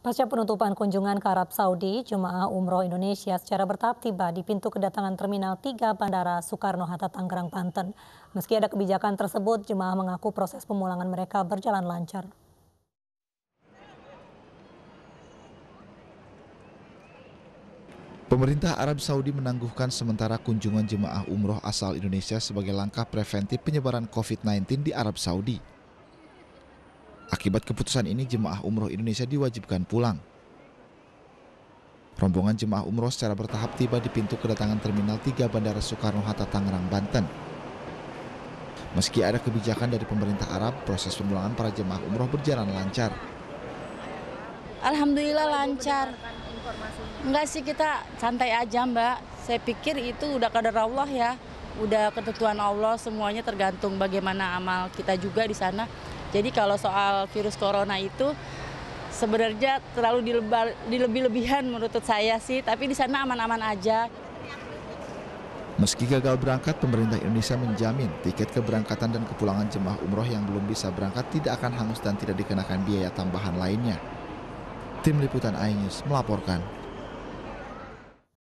Pasca penutupan kunjungan ke Arab Saudi, Jemaah Umroh Indonesia secara bertahap tiba di pintu kedatangan Terminal 3 Bandara Soekarno-Hatta Tangerang, Banten. Meski ada kebijakan tersebut, jemaah mengaku proses pemulangan mereka berjalan lancar. Pemerintah Arab Saudi menangguhkan sementara kunjungan jemaah umroh asal Indonesia sebagai langkah preventif penyebaran COVID-19 di Arab Saudi. Akibat keputusan ini, jemaah umroh Indonesia diwajibkan pulang. Rombongan jemaah umroh secara bertahap tiba di pintu kedatangan Terminal 3 Bandara Soekarno-Hatta Tangerang, Banten. Meski ada kebijakan dari pemerintah Arab, proses pemulangan para jemaah umroh berjalan lancar. Alhamdulillah lancar. Enggak sih kita santai aja mbak. Saya pikir itu udah kader Allah ya. Udah ketentuan Allah semuanya tergantung bagaimana amal kita juga di sana. Jadi kalau soal virus corona itu sebenarnya terlalu dilebih-lebihan menurut saya sih, tapi di sana aman-aman aja. Meski gagal berangkat, pemerintah Indonesia menjamin tiket keberangkatan dan kepulangan jemaah umroh yang belum bisa berangkat tidak akan hangus dan tidak dikenakan biaya tambahan lainnya. Tim Liputan iNews melaporkan.